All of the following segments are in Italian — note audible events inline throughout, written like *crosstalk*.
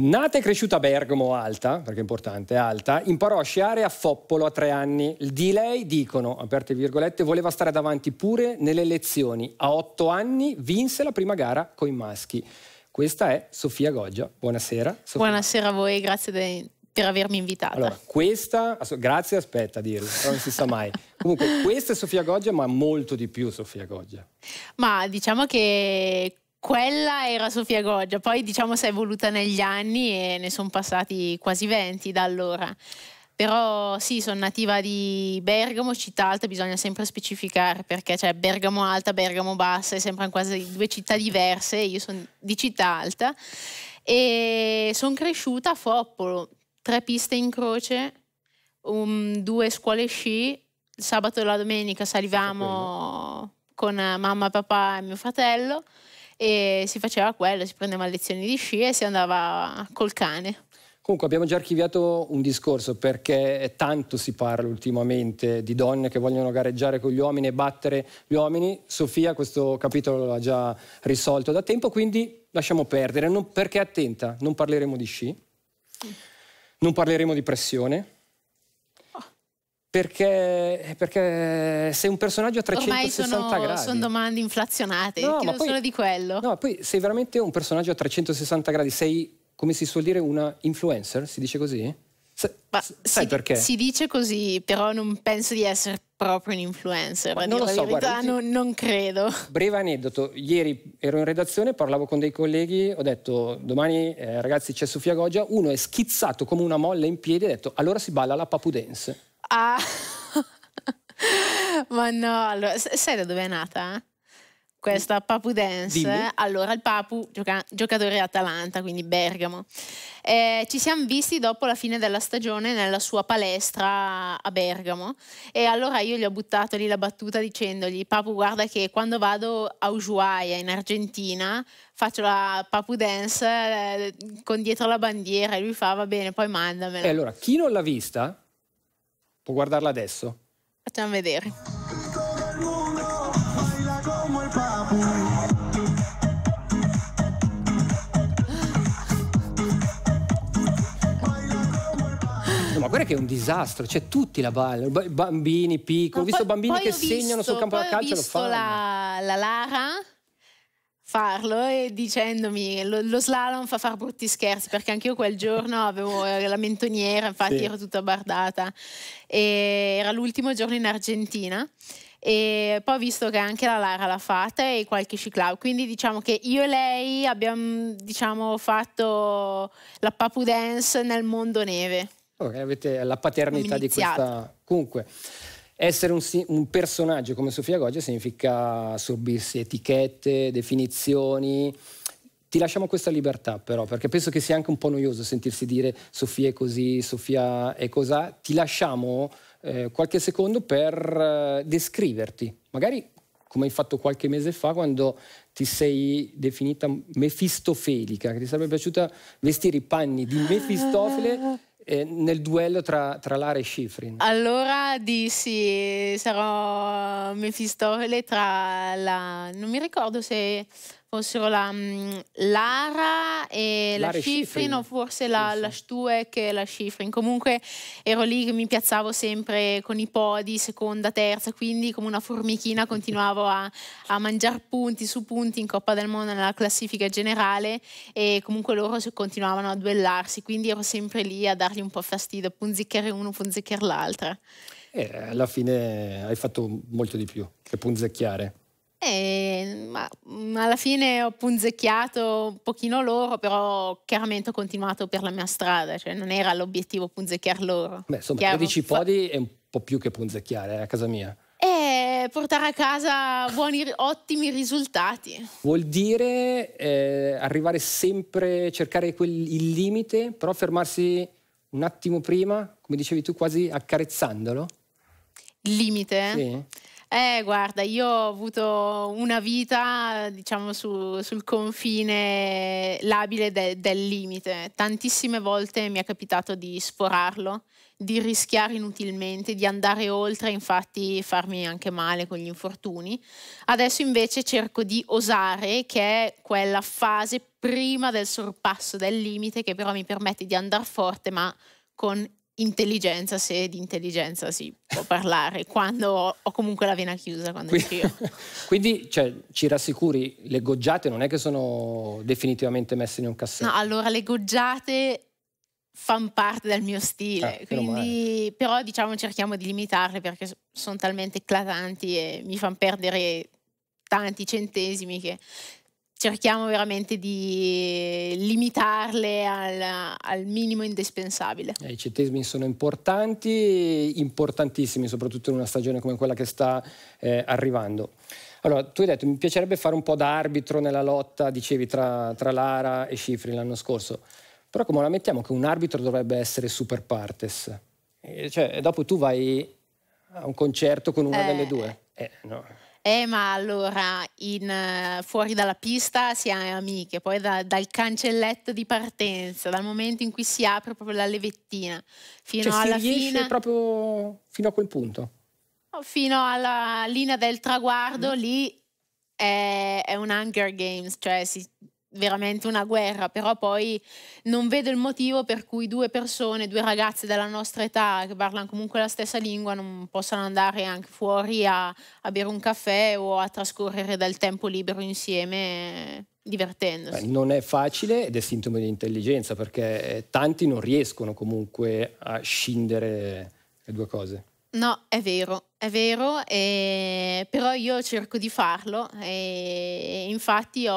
Nata e cresciuta a Bergamo, Alta, perché è importante, Alta, imparò a sciare a Foppolo a tre anni. Di lei dicono, aperte virgolette, voleva stare davanti pure nelle lezioni. A otto anni vinse la prima gara coi maschi. Questa è Sofia Goggia. Buonasera. Sofia. Buonasera a voi, grazie de, per avermi invitata. Allora, questa, grazie, aspetta a dirlo, però non si sa mai. Comunque, questa è Sofia Goggia, ma molto di più Sofia Goggia. Ma diciamo che quella era Sofia Goggia, poi diciamo si è evoluta negli anni e ne sono passati quasi 20 da allora. Però sì, sono nativa di Bergamo, città alta, bisogna sempre specificare perché c'è cioè, Bergamo alta, Bergamo bassa, e sembrano quasi due città diverse, io sono di città alta e sono cresciuta a Foppolo, tre piste in croce, um, due scuole sci, il sabato e la domenica salivamo con mamma, papà e mio fratello e si faceva quello, si prendeva lezioni di sci e si andava col cane. Comunque abbiamo già archiviato un discorso perché tanto si parla ultimamente di donne che vogliono gareggiare con gli uomini e battere gli uomini. Sofia questo capitolo l'ha già risolto da tempo, quindi lasciamo perdere. Non, perché attenta, non parleremo di sci, non parleremo di pressione, perché, perché, sei un personaggio a 360 Ormai sono, gradi. sono domande inflazionate, no, chiedo poi, solo di quello. No, poi sei veramente un personaggio a 360 gradi, sei, come si suol dire, una influencer, si dice così? S sai si, perché? Si dice così, però non penso di essere proprio un influencer. Ma non lo so, verità, guarda, non, non, credo. Breve aneddoto, ieri ero in redazione, parlavo con dei colleghi, ho detto domani eh, ragazzi c'è Sofia Goggia, uno è schizzato come una molla in piedi e ha detto allora si balla la papudense. Ah. *laughs* Ma no, allora, sai da dove è nata? Eh? Questa Papu Dance. Dimmi. Allora, il Papu, gioca- giocatore Atalanta, quindi Bergamo. Eh, ci siamo visti dopo la fine della stagione nella sua palestra a Bergamo e allora io gli ho buttato lì la battuta dicendogli Papu guarda che quando vado a Ushuaia in Argentina faccio la Papu Dance eh, con dietro la bandiera e lui fa va bene poi mandamela. E allora chi non l'ha vista Può guardarla adesso. Facciamo vedere. ma guarda che è un disastro, cioè tutti la balla, bambini piccoli, ho visto bambini che visto, segnano sul campo da calcio e lo fanno. Ho visto la, la Lara farlo e dicendomi lo, lo slalom fa fare brutti scherzi perché anche io quel giorno avevo eh, la mentoniera infatti sì. ero tutta bardata e era l'ultimo giorno in Argentina e poi ho visto che anche la Lara l'ha fatta e qualche ciclab quindi diciamo che io e lei abbiamo diciamo, fatto la papu dance nel mondo neve okay, avete la paternità di questa comunque essere un, un, personaggio come Sofia Goggia significa subirsi etichette, definizioni. Ti lasciamo questa libertà però, perché penso che sia anche un po' noioso sentirsi dire Sofia è così, Sofia è cos'ha. Ti lasciamo eh, qualche secondo per eh, descriverti, magari come hai fatto qualche mese fa quando ti sei definita mefistofelica, che ti sarebbe piaciuta vestire i panni di Mefistofele *laughs* nel duello tra, tra, Lara e Shifrin? Allora dissi sarò Mefistofele tra la... non mi ricordo se fossero mm, la Lara e la Schifrin o forse la, sì, la Stueck e la Schifrin. Comunque ero lì che mi piazzavo sempre con i podi, seconda, terza, quindi come una formichina continuavo a, a mangiare punti su punti in Coppa del Mondo nella classifica generale e comunque loro continuavano a duellarsi, quindi ero sempre lì a dargli un po' fastidio, punzicchiare uno, punzicchiare l'altra. E eh, alla fine hai fatto molto di più che punzecchiare. E, eh, ma, mm, alla fine ho punzecchiato un pochino loro, però chiaramente ho continuato per la mia strada, cioè non era l'obiettivo punzecchiare loro. Beh, insomma, Chiaro, 13 podi è un po' più che punzecchiare, eh, a casa mia. Eh, portare a casa buoni, ottimi risultati. Vuol dire eh, arrivare sempre, cercare quel, il limite, però fermarsi un attimo prima, come dicevi tu, quasi accarezzandolo? Il limite? Eh? Sì. Eh, guarda, io ho avuto una vita, diciamo, su, sul confine labile de, del limite. Tantissime volte mi è capitato di sforarlo, di rischiare inutilmente, di andare oltre, infatti farmi anche male con gli infortuni. Adesso invece cerco di osare, che è quella fase prima del sorpasso del limite, che però mi permette di andare forte, ma con intelligenza, se di intelligenza si può parlare, *laughs* quando ho, comunque la vena chiusa quando quindi, scrivo. *laughs* quindi cioè, ci rassicuri, le goggiate non è che sono definitivamente messe in un cassetto? No, allora le goggiate fanno parte del mio stile, eh, quindi, però diciamo cerchiamo di limitarle perché sono talmente eclatanti e mi fanno perdere tanti centesimi che cerchiamo veramente di limitarle al, al, minimo indispensabile. Eh, I centesimi sono importanti, importantissimi, soprattutto in una stagione come quella che sta eh, arrivando. Allora, tu hai detto, mi piacerebbe fare un po' da arbitro nella lotta, dicevi, tra, tra Lara e Cifri l'anno scorso, però come la mettiamo che un arbitro dovrebbe essere super partes? E eh, cioè, dopo tu vai a un concerto con una eh. delle due. Eh, eh no. Eh, ma allora in, eh, fuori dalla pista si è amiche, poi da, dal cancelletto di partenza, dal momento in cui si apre proprio la levettina, fino cioè, alla fine. proprio fino a quel punto. Fino alla linea del traguardo, mm. lì è, è un Hunger Games, cioè si, veramente una guerra, però poi non vedo il motivo per cui due persone, due ragazze della nostra età che parlano comunque la stessa lingua non possano andare anche fuori a, a bere un caffè o a trascorrere del tempo libero insieme divertendosi. Beh, non è facile ed è sintomo di intelligenza perché eh, tanti non riescono comunque a scindere le due cose. No, è vero. È vero, eh, però io cerco di farlo e infatti ho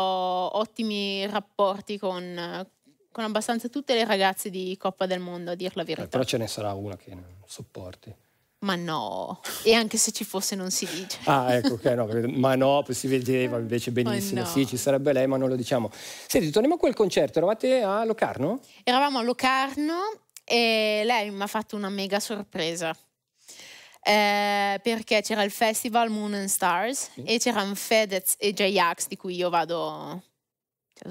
ottimi rapporti con, con, abbastanza tutte le ragazze di Coppa del Mondo, a dir la eh, verità. Eh, però ce ne sarà una che non sopporti. Ma no, e anche se ci fosse non si dice. ah, ecco, ok, no, ma no, si vedeva invece benissimo. No. Sì, ci sarebbe lei, ma non lo diciamo. Senti, torniamo a quel concerto, eravate a Locarno? Eravamo a Locarno e lei mi ha fatto una mega sorpresa eh, perché c'era il festival Moon and Stars sì. e c'erano Fedez e J-Ax di cui io vado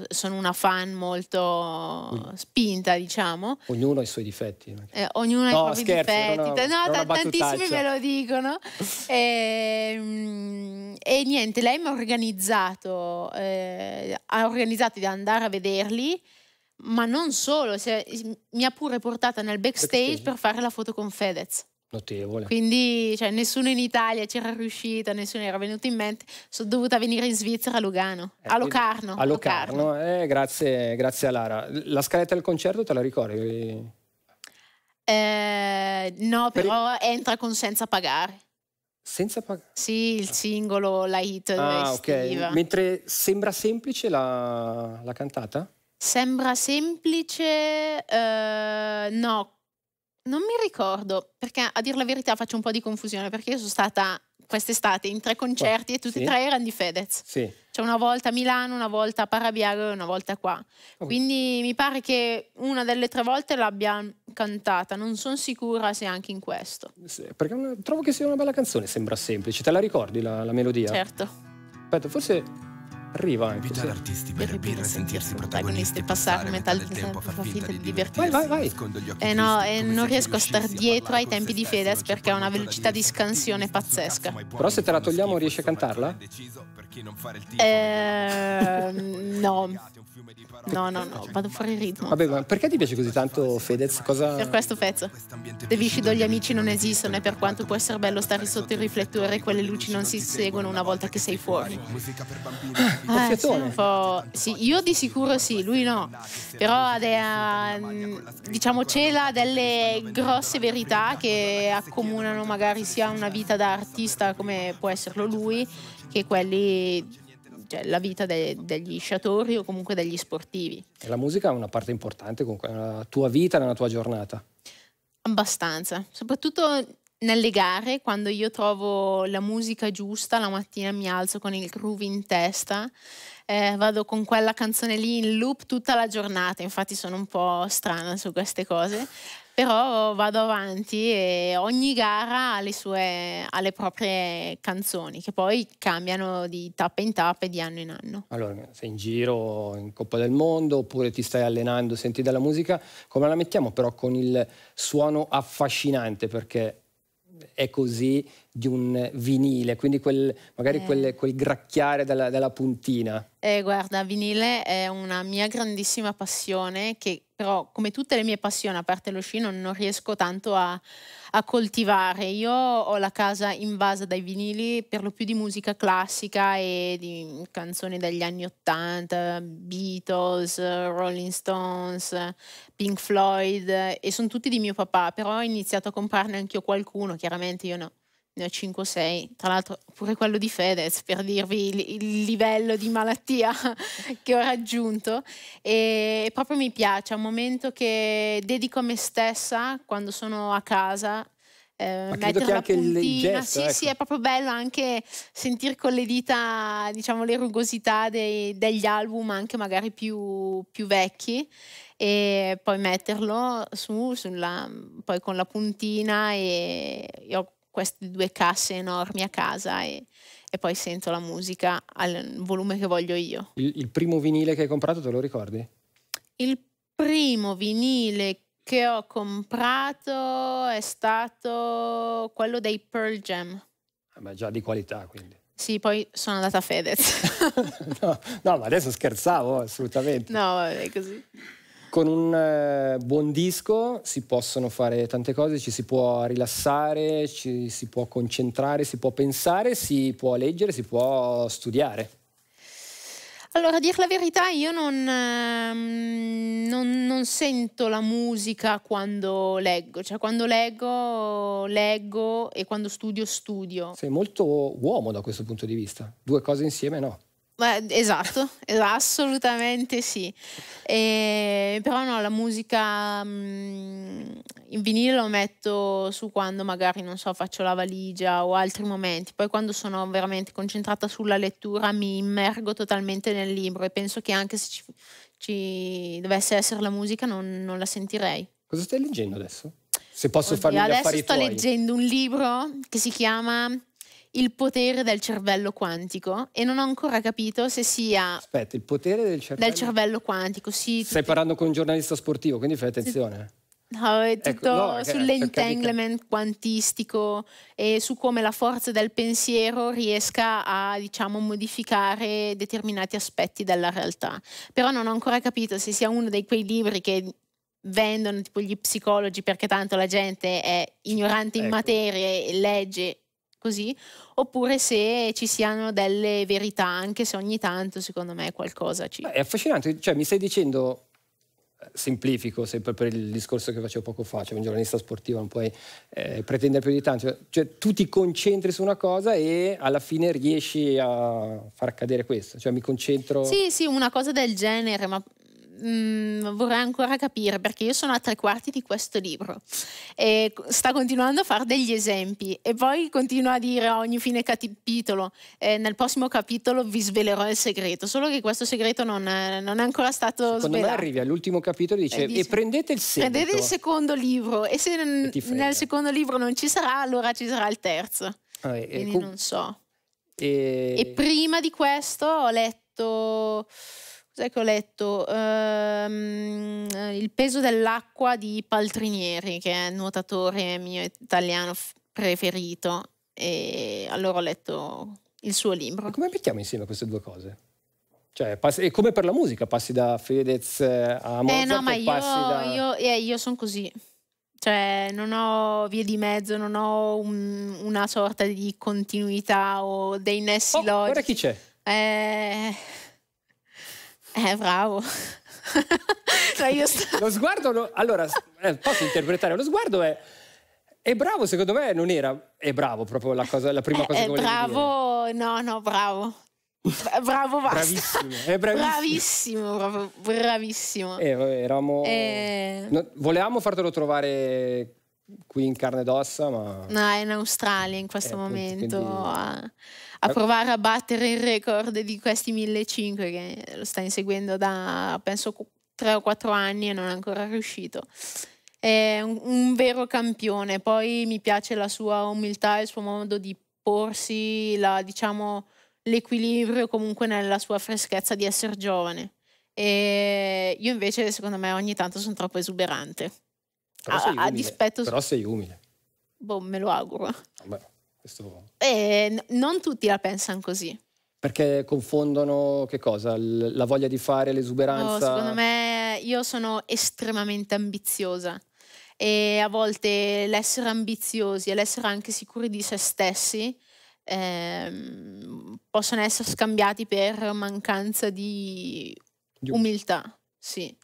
sono una fan molto spinta, diciamo. Ognuno ha i suoi difetti. Eh, ognuno no, ha i propri scherzo, difetti. Una, no, tantissimi me lo dicono. *laughs* e, ehm, e, niente, lei mi ha organizzato, eh, ha organizzato di andare a vederli, ma non solo, cioè, mi ha pure portata nel backstage, backstage. per fare la foto con Fedez. Notevole. Quindi cioè, nessuno in Italia c'era riuscito, nessuno era venuto in mente. Sono dovuta venire in Svizzera a Lugano, eh, a Locarno. A Locarno, Locarno. Eh, grazie, grazie a Lara. La scaletta del concerto te la ricordi? Eh, no, però per... entra con senza pagare. Senza pagare? Sì, il ah. singolo, la hit ah, estiva. Okay. Mentre sembra semplice la, la cantata? Sembra semplice, eh, no, non mi ricordo, perché a dire la verità faccio un po' di confusione, perché io sono stata quest'estate in tre concerti e tutti sì. e tre erano di Fedez. Sì. Cioè una volta a Milano, una volta a Parabiago e una volta qua. Quindi mi pare che una delle tre volte l'abbia cantata, non sono sicura se anche in questo. Sì, perché trovo che sia una bella canzone, sembra semplice. Te la ricordi la, la melodia? Certo. Aspetta, forse Arriva anche. Eh, Invitare sì. artisti per birra e sentirsi protagonisti, e passare metà del tempo a far finta di divertirsi. Vai, vai, vai. Eh no, eh, non riesco a star dietro ai tempi di Fedez perché ha una velocità di scansione pazzesca. Però se te la togliamo riesci a cantarla? Eh, *laughs* no. No, no, no, vado fuori il ritmo. Vabbè, ma perché ti piace così tanto Fedez? Cosa... Per questo pezzo. De viscido gli amici non esistono e per quanto può essere bello stare sotto il riflettore, quelle luci non si seguono una volta che sei fuori. Ah, eh, un po'... Sì, io di sicuro sì, lui no. Però adea, ah, mm, diciamo cela delle grosse verità che accomunano magari sia una vita da artista come può esserlo lui, che quelli cioè, la vita de- degli sciatori o comunque degli sportivi. E la musica è una parte importante comunque nella tua vita, nella tua giornata? Abbastanza, soprattutto nelle gare, quando io trovo la musica giusta, la mattina mi alzo con il groove in testa, eh, vado con quella canzone lì in loop tutta la giornata, infatti sono un po' strana su queste cose, però vado avanti e ogni gara ha le, sue, ha le proprie canzoni che poi cambiano di tappa in tappa e di anno in anno. Allora, sei in giro in Coppa del Mondo oppure ti stai allenando, senti della musica, come la mettiamo però con il suono affascinante perché è così di un vinile, quindi quel, magari eh. quel, quel, gracchiare della, della puntina. Eh, guarda, vinile è una mia grandissima passione che però come tutte le mie passioni, a parte lo sci, non, riesco tanto a, a, coltivare. Io ho la casa invasa dai vinili per lo più di musica classica e di canzoni degli anni Ottanta, Beatles, Rolling Stones, Pink Floyd e sono tutti di mio papà, però ho iniziato a comprarne anch'io qualcuno, chiaramente io no ne ho 5-6, tra l'altro pure quello di Fedez per dirvi il, livello di malattia *laughs* che ho raggiunto e proprio mi piace, è un momento che dedico a me stessa quando sono a casa. Eh, Ma credo che anche puntina. il gesto, sì, ecco. sì, è proprio bello anche sentire con le dita diciamo, le rugosità dei, degli album, anche magari più, più vecchi e poi metterlo su, sulla, poi con la puntina e, e ho queste due casse enormi a casa e, e poi sento la musica al volume che voglio io. Il, il, primo vinile che hai comprato te lo ricordi? Il primo vinile che ho comprato è stato quello dei Pearl Jam. Ah, ma già di qualità quindi. Sì, poi sono andata a Fedez. *laughs* no, no, ma adesso scherzavo, assolutamente. No, è così. Con un eh, buon disco si possono fare tante cose, ci si può rilassare, ci si può concentrare, si può pensare, si può leggere, si può studiare. Allora, a dire la verità, io non, ehm, non, non, sento la musica quando leggo, cioè quando leggo, leggo e quando studio, studio. Sei molto uomo da questo punto di vista, due cose insieme no. Beh, esatto, eh, assolutamente sì. E, però no, la musica mh, mm, in vinile lo metto su quando magari, non so, faccio la valigia o altri momenti. Poi quando sono veramente concentrata sulla lettura mi immergo totalmente nel libro e penso che anche se ci, ci dovesse essere la musica non, non la sentirei. Cosa stai leggendo adesso? Se posso Oddio, farmi gli adesso affari Adesso sto leggendo un libro che si chiama il potere del cervello quantico e non ho ancora capito se sia... Aspetta, il potere del cervello, del cervello quantico, sì. Stai parlando con un giornalista sportivo, quindi fai attenzione. Sì. No, è ecco, tutto ecco, no, sull'entanglement quantistico e su come la forza del pensiero riesca a diciamo, modificare determinati aspetti della realtà. Però non ho ancora capito se sia uno di quei libri che vendono tipo gli psicologi perché tanto la gente è ignorante ecco. in materie e legge così, oppure se ci siano delle verità, anche se ogni tanto secondo me qualcosa ci... Beh, è affascinante, cioè mi stai dicendo, eh, semplifico sempre per il discorso che facevo poco fa, cioè un giornalista sportivo non puoi eh, pretendere più di tanto, cioè, cioè tu ti concentri su una cosa e alla fine riesci a far accadere questo, cioè mi concentro... Sì, sì, una cosa del genere, ma mh, mm, vorrei ancora capire perché io sono a tre quarti di questo libro e sta continuando a fare degli esempi e poi continua a dire a ogni fine capitolo eh, nel prossimo capitolo vi svelerò il segreto solo che questo segreto non, non è ancora stato Secondo svelato. me arrivi all'ultimo capitolo e dice, e dice, e prendete il seguito prendete il secondo libro e se e nel secondo libro non ci sarà allora ci sarà il terzo ah, e, quindi non so e prima di questo ho letto che ho letto ehm, Il peso dell'acqua di Paltrinieri, che è il nuotatore mio italiano preferito, e allora ho letto il suo libro. E come mettiamo insieme queste due cose? Cioè, passi, è come per la musica, passi da Fedez a Mozart eh no, ma io, da... io, eh, io sono così. Cioè, non ho vie di mezzo, non ho un, una sorta di continuità o dei nessi oh, logici. Ora chi c'è? Eh... Eh, bravo. *laughs* cioè sto... Lo sguardo, no... allora, *laughs* eh, posso interpretare, lo sguardo è... E bravo, secondo me non era. È bravo, proprio la, cosa, la prima eh, cosa è, eh, che volevo bravo, dire. no, no, bravo. Bravo, basta. Bravissimo, è bravissimo. Bravissimo, bravissimo. Eh, eravamo... Eh... No, volevamo fartelo trovare qui in carne ed ossa, ma... No, è in Australia in questo eh, momento. Quindi... Ah a provare a battere il record di questi 1500 che lo sta inseguendo da penso 3 o 4 anni e non è ancora riuscito. È un, un vero campione, poi mi piace la sua umiltà, il suo modo di porsi, la, diciamo, l'equilibrio comunque nella sua freschezza di essere giovane. E io invece, secondo me, ogni tanto sono troppo esuberante. Però a, a dispetto... Però sei umile. Boh, me lo auguro. Vabbè. Questo... Eh, non tutti la pensano così. Perché confondono che cosa? L la voglia di fare, l'esuberanza? No, secondo me io sono estremamente ambiziosa e a volte l'essere ambiziosi e l'essere anche sicuri di se stessi ehm, possono essere scambiati per mancanza di, di um- umiltà, sì.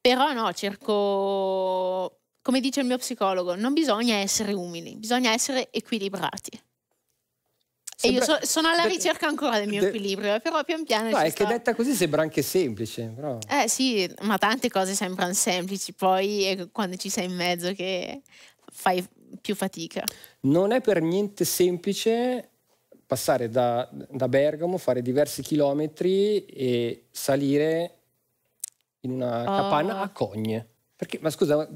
Però no, cerco come dice il mio psicologo, non bisogna essere umili, bisogna essere equilibrati. Sembra... E io so, sono alla ricerca ancora del mio de... equilibrio, però pian piano... No, è sto... che detta così sembra anche semplice, però... Eh sì, ma tante cose sembrano semplici, poi è quando ci sei in mezzo che fai più fatica. Non è per niente semplice passare da, da Bergamo, fare diversi chilometri e salire in una oh. capanna a Cogne. Perché, ma scusa,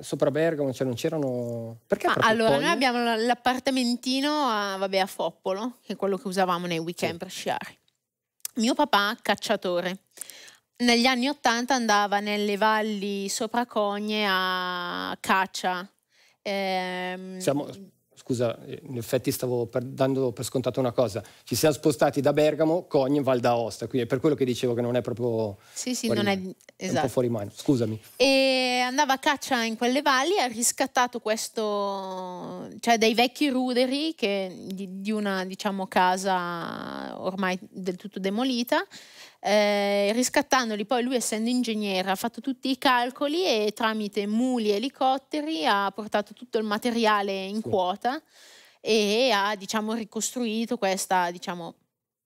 sopra Bergamo cioè non c'erano perché ah, allora pogni? noi abbiamo l'appartamentino a, vabbè, a Foppolo che è quello che usavamo nei weekend sì. per sciare mio papà cacciatore negli anni 80 andava nelle valli sopra Cogne a caccia ehm, siamo scusa, eh, in effetti stavo per, dando per scontato una cosa, ci siamo spostati da Bergamo, Cogne, Val d'Aosta, quindi è per quello che dicevo che non è proprio sì, sì, fuori, non è, esatto. È un po' esatto. fuori mano, scusami. E andava a caccia in quelle valli, ha riscattato questo, cioè dai vecchi ruderi che, di, di, una diciamo, casa ormai del tutto demolita, eh, riscattandoli poi lui essendo ingegnere ha fatto tutti i calcoli e tramite muli e elicotteri ha portato tutto il materiale in quota e ha diciamo ricostruito questa diciamo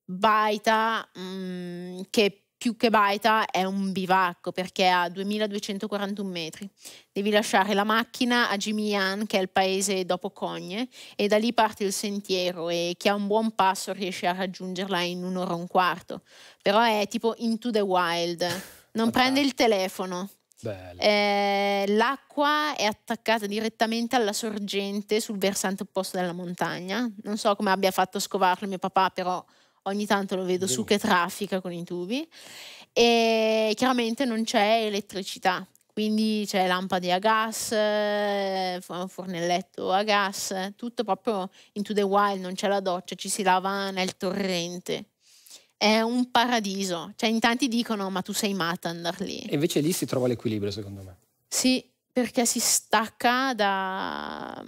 baita mh, mm, che più che baita è un bivacco perché ha 2241 metri. Devi lasciare la macchina a Jimian, che è il paese dopo Cogne, e da lì parte il sentiero e chi ha un buon passo riesce a raggiungerla in un'ora e un quarto. Però è tipo into the wild. Non okay. prende il telefono, eh, l'acqua è attaccata direttamente alla sorgente sul versante opposto della montagna. Non so come abbia fatto a scovarlo mio papà, però ogni tanto lo vedo su che traffica con i tubi e chiaramente non c'è elettricità, quindi c'è lampade a gas, eh, fornelletto a gas, tutto proprio into the wild, non c'è la doccia, ci si lava nel torrente. È un paradiso, cioè in tanti dicono ma tu sei matta andare lì. E invece lì si trova l'equilibrio secondo me. Sì, perché si stacca da,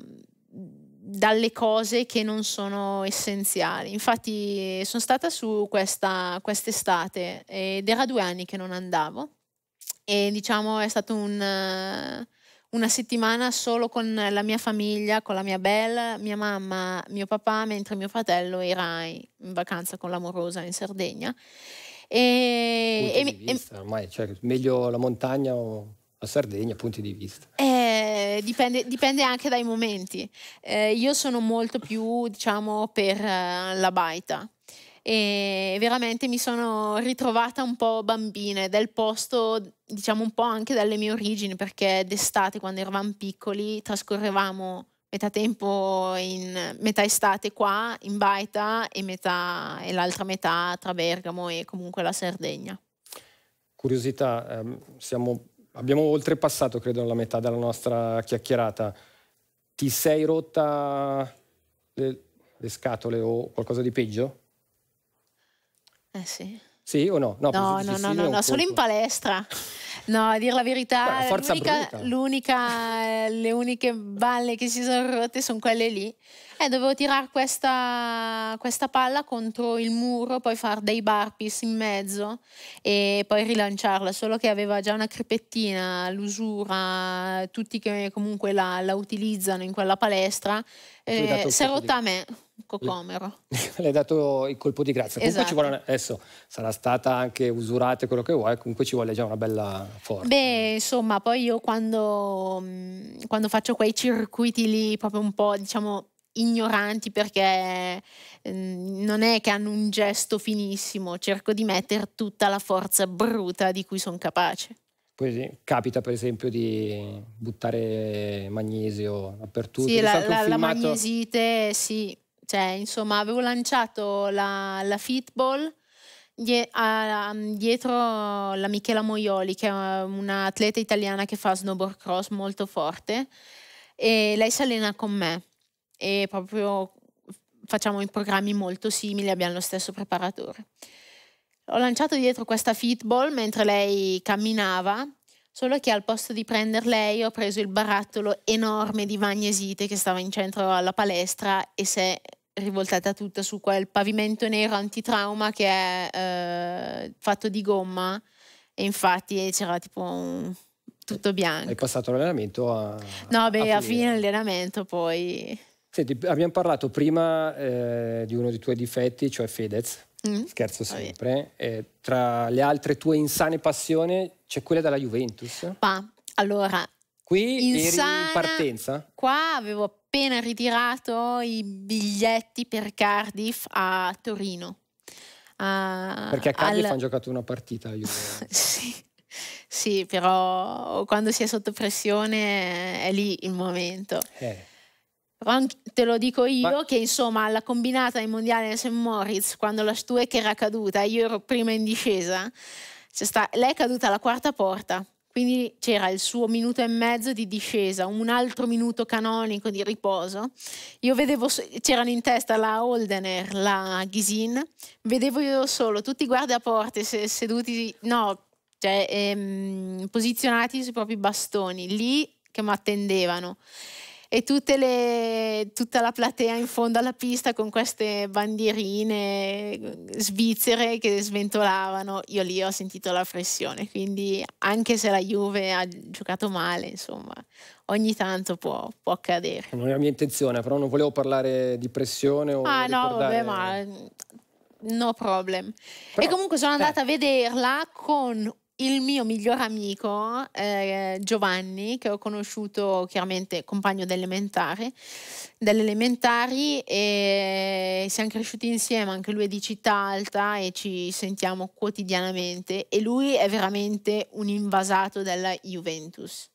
dalle cose che non sono essenziali. Infatti sono stata su questa quest'estate eh, ed era due anni che non andavo e diciamo è stata un, eh, una settimana solo con la mia famiglia, con la mia bella, mia mamma, mio papà, mentre mio fratello era in vacanza con l'amorosa in Sardegna. E, e, vista, e, ormai, cioè, meglio la montagna o a Sardegna, punti di vista? Eh, dipende, dipende, anche dai momenti. Eh, io sono molto più, diciamo, per uh, la baita e veramente mi sono ritrovata un po' bambina del posto, diciamo un po' anche dalle mie origini, perché d'estate quando eravamo piccoli trascorrevamo metà tempo in metà estate qua in Baita e, metà, e l'altra metà tra Bergamo e comunque la Sardegna. Curiosità, ehm, siamo abbiamo oltrepassato, credo, la metà della nostra chiacchierata. Ti sei rotta le, le scatole o qualcosa di peggio? Eh sì. Sì o no? No, no, no, no, no solo in palestra. No, a dire la verità, l'unica, eh, le uniche balle che si sono rotte sono quelle lì. Eh, dovevo tirare questa, questa, palla contro il muro, poi fare dei burpees in mezzo e poi rilanciarla, solo che aveva già una crepettina, l'usura, tutti che comunque la, la, utilizzano in quella palestra, eh, si è rotta a me. Cocomero. Le *laughs* hai dato il colpo di grazia. Esatto. ci vuole, esatto. adesso sarà stata anche usurata e quello che vuoi, comunque ci vuole già una bella forza. Beh, insomma, poi io quando, quando faccio quei circuiti lì, proprio un po', diciamo, ignoranti perché ehm, non è che hanno un gesto finissimo, cerco di mettere tutta la forza bruta di cui sono capace. Poi capita per esempio di buttare magnesio dappertutto. Sì, la, la, la, magnesite, sì. Cioè, insomma, avevo lanciato la, la fitball die, a, ehm, dietro la Michela Moioli, che è un'atleta italiana che fa snowboard cross molto forte, e lei si allena con me e proprio facciamo i programmi molto simili, abbiamo lo stesso preparatore. Ho lanciato dietro questa fitball mentre lei camminava, solo che al posto di prender lei ho preso il barattolo enorme di magnesite che stava in centro alla palestra e si è rivoltata tutta su quel pavimento nero antitrauma che è eh, fatto di gomma e infatti c'era tipo un, tutto bianco. Hai passato l'allenamento a... No, beh, a, a fine allenamento poi Senti, abbiamo parlato prima eh, di uno dei tuoi difetti, cioè Fedez, mm. scherzo sempre. Eh, tra le altre tue insane passioni c'è quella della Juventus. Pa, allora... Qui insana, eri in partenza? Qua avevo appena ritirato i biglietti per Cardiff a Torino. A, Perché a Cardiff al... hanno giocato una partita a Juventus. *laughs* sì. Sì, però quando si è sotto pressione è lì il momento. Eh. Però te lo dico io Ma... che insomma alla combinata ai mondiali del St. Moritz, quando la Stueck era caduta, io ero prima in discesa, sta... lei è caduta alla quarta porta, quindi c'era il suo minuto e mezzo di discesa, un altro minuto canonico di riposo. Io vedevo, c'erano in testa la Holdener, la Ghisin, vedevo io solo tutti i guardaporte seduti, no, cioè ehm, posizionati sui propri bastoni, lì che mi attendevano e le, tutta la platea in fondo alla pista con queste bandierine svizzere che sventolavano, io lì ho sentito la pressione, quindi anche se la Juve ha giocato male, insomma, ogni tanto può, può accadere. Non era mia intenzione, però non volevo parlare di pressione o... Ah ricordare... no, vabbè, ma no problem. Però, e comunque sono andata eh. a vederla con il mio miglior amico eh, Giovanni, che ho conosciuto chiaramente compagno dell'elementare, dell'elementari e siamo cresciuti insieme, anche lui è di città alta e ci sentiamo quotidianamente e lui è veramente un invasato della Juventus.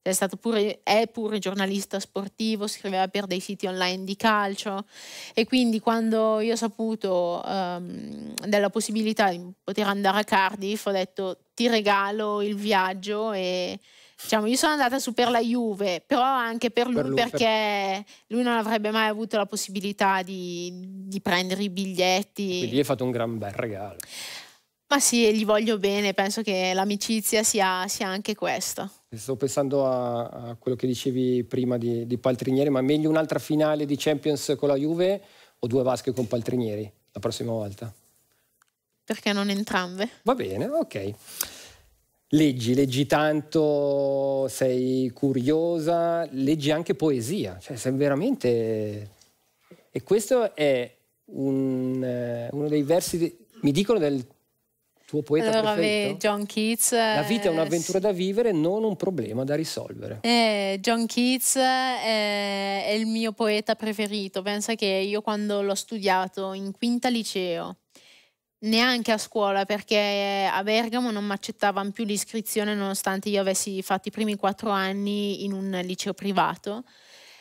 È, stato pure, è pure giornalista sportivo, scriveva per dei siti online di calcio e quindi quando io ho saputo um, della possibilità di poter andare a Cardiff ho detto ti regalo il viaggio e diciamo io sono andata su per la Juve però anche per lui, per lui perché per... lui non avrebbe mai avuto la possibilità di, di prendere i biglietti quindi gli hai fatto un gran bel regalo ma sì, gli voglio bene, penso che l'amicizia sia, sia, anche questo. Sto pensando a, a, quello che dicevi prima di, di Paltrinieri, ma meglio un'altra finale di Champions con la Juve o due vasche con Paltrinieri la prossima volta? Perché non entrambe? Va bene, ok. Leggi, leggi tanto, sei curiosa, leggi anche poesia, cioè sei veramente... E questo è un, eh, uno dei versi, di... mi dicono del tuo poeta allora, preferito? John Keats. Eh, La vita è un'avventura da vivere, non un problema da risolvere. Eh, John Keats è, eh, è il mio poeta preferito. Pensa che io quando l'ho studiato in quinta liceo neanche a scuola perché a Bergamo non mi accettavano più l'iscrizione nonostante io avessi fatto i primi quattro anni in un liceo privato.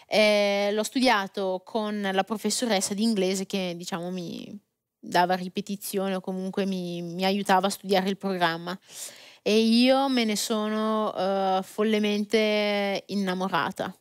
Eh, l'ho studiato con la professoressa di inglese che diciamo mi dava ripetizione o comunque mi, mi aiutava a studiare il programma e io me ne sono eh, follemente innamorata.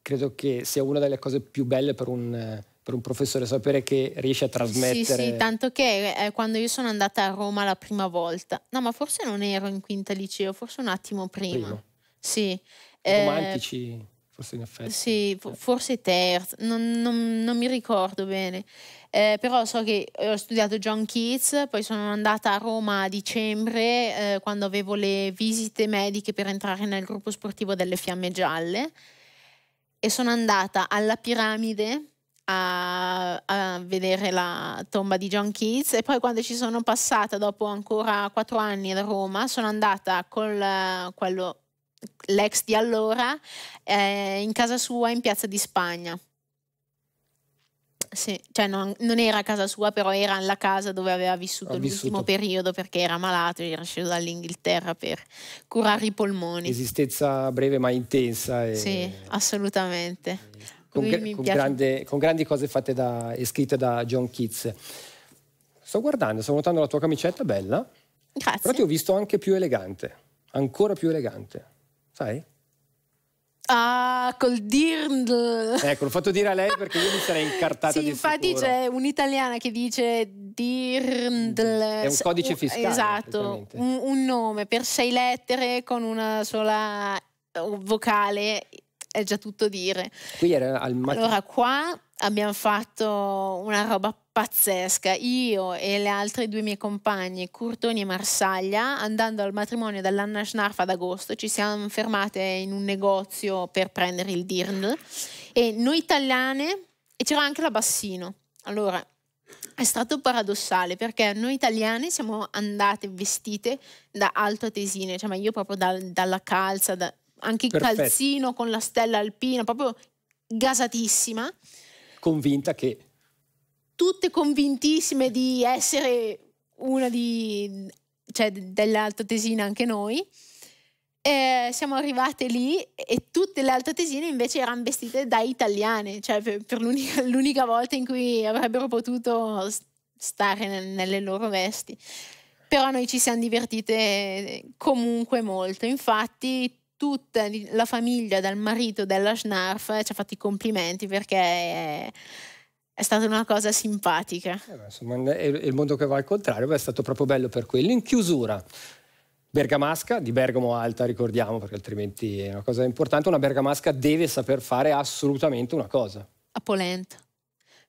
Credo che sia una delle cose più belle per un per un professore sapere che riesce a trasmettere. Sì, sì, tanto che eh, quando io sono andata a Roma la prima volta, no, ma forse non ero in quinta liceo, forse un attimo prima. Primo. Sì. Eh, romantici, eh, forse in effetti. Sì, eh. forse terza, non, non, non mi ricordo bene. Eh, però so che ho studiato John Keats, poi sono andata a Roma a dicembre eh, quando avevo le visite mediche per entrare nel gruppo sportivo delle Fiamme Gialle e sono andata alla piramide a, a, vedere la tomba di John Keats e poi quando ci sono passata dopo ancora quattro anni da Roma sono andata con l'ex di allora eh, in casa sua in Piazza di Spagna. Sì, cioè non, non, era casa sua, però era la casa dove aveva vissuto, vissuto. l'ultimo periodo perché era malato, era sceso dall'Inghilterra per curare i polmoni. Esistenza breve ma intensa. E... Sì, assolutamente con, con, grande, con, grandi cose fatte da, e scritte da John Keats. Sto guardando, sto notando la tua camicetta bella. Grazie. Però ti ho visto anche più elegante, ancora più elegante, sai? Ah, col dirndl. Ecco, l'ho fatto dire a lei perché io mi sarei incartata sì, infatti c'è un'italiana che dice dirndl. È un codice fiscale. Esatto, un, un nome per sei lettere con una sola uh, vocale è già tutto dire. Qui era al mat- allora qua abbiamo fatto una roba pazzesca. Io e le altre due mie compagne, Curtoni e Marsaglia, andando al matrimonio dall'Anna Schnarf ad agosto, ci siamo fermate in un negozio per prendere il dirndl e noi italiane e c'era anche la Bassino. Allora, è stato paradossale perché noi italiane siamo andate vestite da alto tesine, cioè ma io proprio da, dalla calza, da, anche il Perfetto. calzino con la stella alpina, proprio gasatissima. Convinta che... Tutte convintissime di essere una di... cioè dell'alta tesina anche noi. E siamo arrivate lì e tutte le altre tesine invece erano vestite da italiane, cioè per, per l'unica, *laughs* volta in cui avrebbero potuto stare nel, nelle loro vesti. Però noi ci siamo divertite comunque molto, infatti tutta la famiglia dal marito della Schnarf eh, ci ha fatto i complimenti perché è, è stata una cosa simpatica. Eh insomma, il mondo che va al contrario, è stato proprio bello per quello. In chiusura, bergamasca, di Bergamo Alta ricordiamo perché altrimenti è una cosa importante, una bergamasca deve saper fare assolutamente una cosa. A polenta.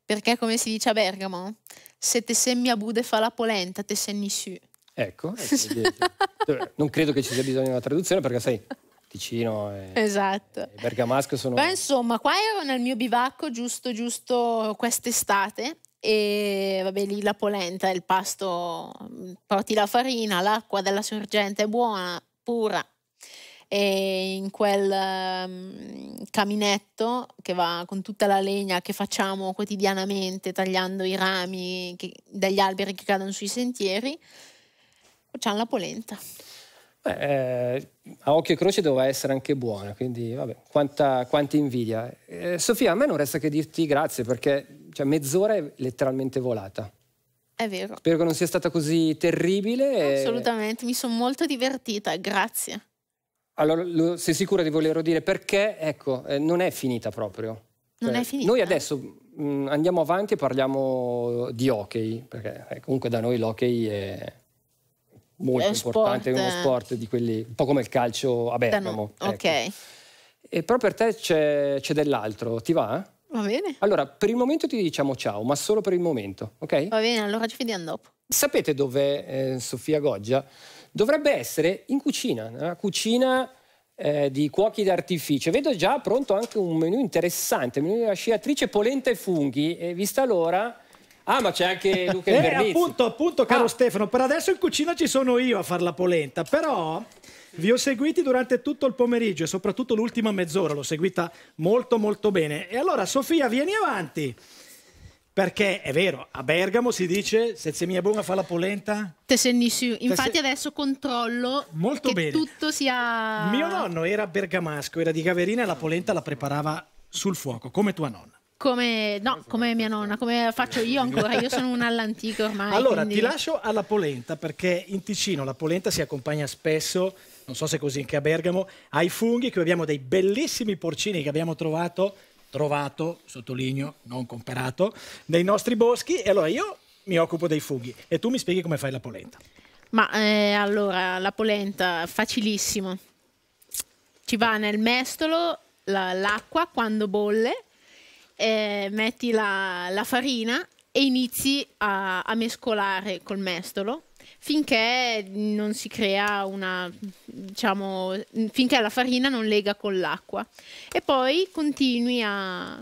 Perché come si dice a Bergamo, se te semmi a Bude fa la polenta, te senni su. Ecco, ecco *laughs* non credo che ci sia bisogno di una traduzione perché sai, Ticino e, esatto. e Bergamasco sono... Beh, insomma, qua ero nel mio bivacco giusto, giusto quest'estate e vabbè lì la polenta, il pasto, porti la farina, l'acqua della sorgente è buona, pura, e in quel um, caminetto che va con tutta la legna che facciamo quotidianamente tagliando i rami che, dagli alberi che cadono sui sentieri, c'è la polenta. Beh, a occhio e croce doveva essere anche buona, quindi vabbè, quanta, quanta invidia. Eh, Sofia, a me non resta che dirti grazie perché cioè, mezz'ora è letteralmente volata. È vero. Spero che non sia stata così terribile. Assolutamente, e... mi sono molto divertita, grazie. Allora, lo, sei sicura di volerlo dire perché, ecco, eh, non è finita proprio. Non cioè, è finita. Noi adesso mh, mm, andiamo avanti e parliamo di hockey, perché eh, comunque da noi l'hockey è molto importante, uno sport di quelli, un po' come il calcio a Bergamo. Ecco. Ok. E però per te c'è, c'è dell'altro, ti va? Va bene. Allora, per il momento ti diciamo ciao, ma solo per il momento, ok? Va bene, allora ci vediamo dopo. Sapete dov'è eh, Sofia Goggia? Dovrebbe essere in cucina, nella eh? cucina eh, di cuochi d'artificio. Vedo già pronto anche un menù interessante, menù della sciatrice polenta e funghi. E vista l'ora, Ah, ma c'è anche eh, Luca eh, appunto, appunto, ah. caro ah. Stefano, per adesso in cucina ci sono io a fare la polenta, però vi ho seguiti durante tutto il pomeriggio e soprattutto l'ultima mezz'ora, l'ho seguita molto molto bene. E allora Sofia, vieni avanti. Perché è vero, a Bergamo si dice se c'è mia buona fa la polenta. Te sei nissu. Infatti se... adesso controllo Molto che bene. tutto sia Mio nonno era bergamasco, era di Gaverina e la polenta la preparava sul fuoco, come tua nonna. Come, no, come mia nonna, come faccio io ancora, io sono una all'antico ormai. Allora, quindi... ti lascio alla polenta, perché in Ticino la polenta si accompagna spesso, non so se è così anche a Bergamo, ai funghi, qui abbiamo dei bellissimi porcini che abbiamo trovato, trovato, sottolineo, non comperato, nei nostri boschi, e allora io mi occupo dei funghi, e tu mi spieghi come fai la polenta. Ma eh, allora, la polenta, facilissimo. Ci va nel mestolo l'acqua quando bolle, eh, metti la, la, farina e inizi a, a, mescolare col mestolo finché non si crea una, diciamo, finché la farina non lega con l'acqua e poi continui a,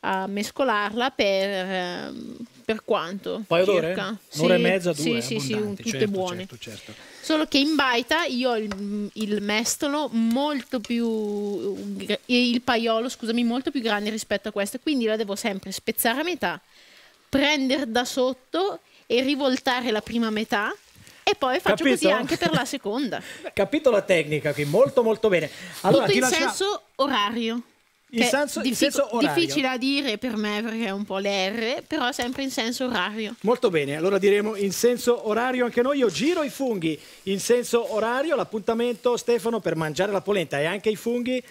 a mescolarla per, ehm, per quanto? Un paio d'ore? Un'ora sì, e mezza, due? Sì, sì, sì, tutte certo, buone. Certo, certo. Solo che in Baita io ho il, il mestolo molto più. il paiolo, scusami, molto più grande rispetto a questo. Quindi la devo sempre spezzare a metà, prendere da sotto e rivoltare la prima metà. E poi faccio Capito? così anche per la seconda. Capito la tecnica qui, molto molto bene. Allora, Tutto in lascia... senso orario. Il senso, diffic- in senso orario. Difficile a dire per me perché è un po' l'R, però sempre in senso orario. Molto bene, allora diremo in senso orario anche noi. Io giro i funghi in senso orario, l'appuntamento Stefano per mangiare la polenta e anche i funghi.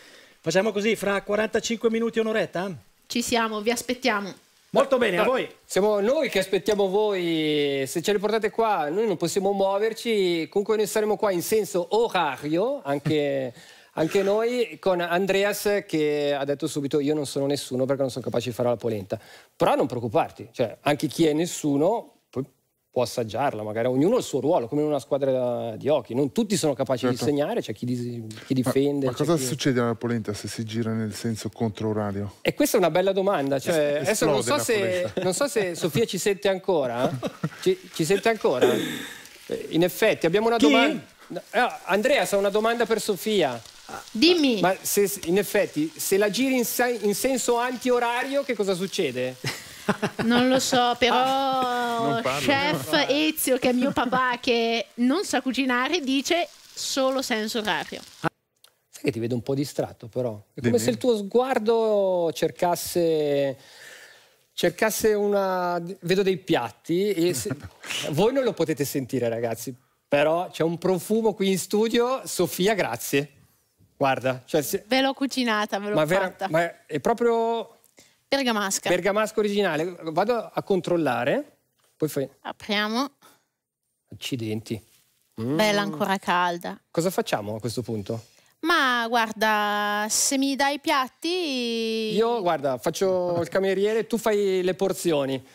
Facciamo così, fra 45 minuti e un'oretta? Ci siamo, vi aspettiamo. Molto bene, a voi. Siamo noi che aspettiamo voi, se ce li portate qua noi non possiamo muoverci, comunque noi saremo qua in senso orario, anche... *laughs* Anche noi con Andreas che ha detto subito io non sono nessuno perché non sono capace di fare la polenta. Però non preoccuparti, cioè anche chi è nessuno può assaggiarla, magari ognuno ha il suo ruolo, come in una squadra di hockey. Non tutti sono capaci certo. di segnare, c'è chi, di, chi difende. Ma, ma cosa chi... succede alla polenta se si gira nel senso contrario? E questa è una bella domanda. Cioè, adesso non so, se, *laughs* non so, se, Sofia ci sente ancora. Eh? Ci, ci sente ancora? *laughs* In effetti, abbiamo una domanda. Eh, Andrea, ha una domanda per Sofia. Dimmi. Ma se, in effetti, se la giri in, in senso anti-orario, che cosa succede? *laughs* Non lo so, però ah, chef Ezio, che è mio papà, *laughs* che non sa cucinare, dice solo senso orario. Sai che ti vedo un po' distratto, però. È come Dimmi. se il tuo sguardo cercasse cercasse una... vedo dei piatti e se... *laughs* voi non lo potete sentire ragazzi, però c'è un profumo qui in studio. Sofia, grazie. Guarda, cioè se... ve l'ho cucinata, ve l'ho ma vera... fatta. Ma è proprio bergamasca. Bergamasca originale. Vado a controllare. Poi fai Apriamo. Accidenti. Mm. Bella ancora calda. Cosa facciamo a questo punto? Ma guarda, se mi dai i piatti... Io, guarda, faccio il cameriere, tu fai le porzioni.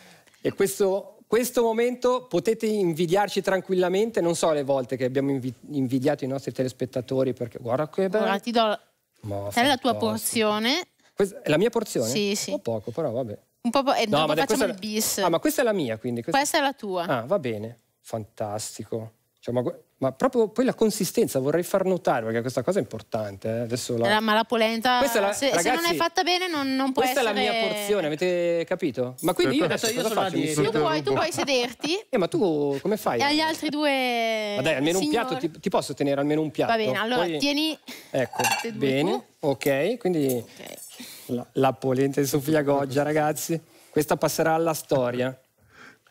E questo questo momento potete invidiarci tranquillamente, non so le volte che abbiamo invi invidiato i nostri telespettatori perché guarda che bello. Ora ti do la, Ma, la tua porzione. Questa è la mia porzione? Sì, sì. Un po' poco, però vabbè. Un po' e eh, no, dopo facciamo il bis. Ah, ma questa è la mia, quindi. Questa, questa è la tua. Ah, va bene. Fantastico. Cioè, ma ma proprio poi la consistenza vorrei far notare perché questa cosa è importante eh. Adesso la... ma la polenta la, se, ragazzi, se, non è fatta bene non, non può questa essere questa è la mia porzione avete capito? ma quindi io adesso io cosa faccio? Dietro. Tu puoi, tu puoi sederti eh ma tu come fai? e agli altri due ma dai almeno signor... un piatto ti, ti, posso tenere almeno un piatto va bene allora poi... tieni ecco *laughs* bene ok quindi okay. La, la polenta di Sofia Goggia ragazzi questa passerà alla storia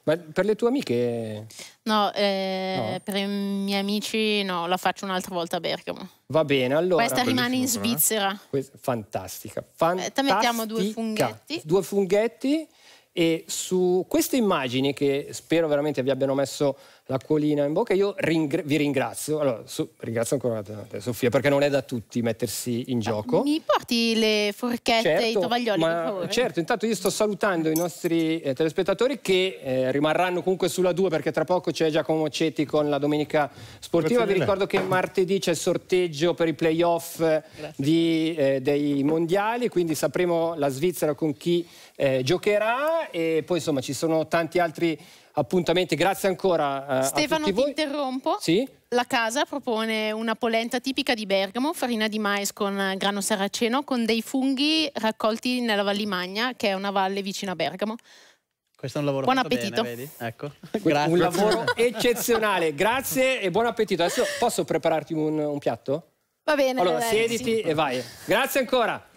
ma per le tue amiche? No, eh, no. per i miei amici no, la faccio un'altra volta a Bergamo. Va bene, allora. Questa rimane in eh? Svizzera. Eh? Fantastica. Fantastica. Eh, mettiamo due funghetti. Due funghetti e su queste immagini che spero veramente vi abbiano messo l'acquolina in bocca. Io ringra- vi ringrazio, allora, so- ringrazio ancora Sofia perché non è da tutti mettersi in gioco. Mi porti le forchette certo, e i tovaglioli ma, per favore? Certo, intanto io sto salutando i nostri eh, telespettatori che eh, rimarranno comunque sulla 2 perché tra poco c'è Giacomo Cetti con la Domenica Sportiva. Vi ricordo che martedì c'è il sorteggio per i playoff eh, di, eh, dei mondiali, quindi sapremo la Svizzera con chi eh, giocherà e poi insomma ci sono tanti altri appuntamenti. Grazie ancora eh, Stefano, a tutti voi. Stefano, ti interrompo. Sì? La casa propone una polenta tipica di Bergamo, farina di mais con grano saraceno, con dei funghi raccolti nella Valli Magna, che è una valle vicina a Bergamo. Questo è un lavoro buon appetito. Bene, ecco. *laughs* Grazie. Un lavoro *laughs* eccezionale. Grazie e buon appetito. Adesso posso prepararti un, un piatto? Va bene. Allora, lei, siediti sì. e vai. Grazie ancora.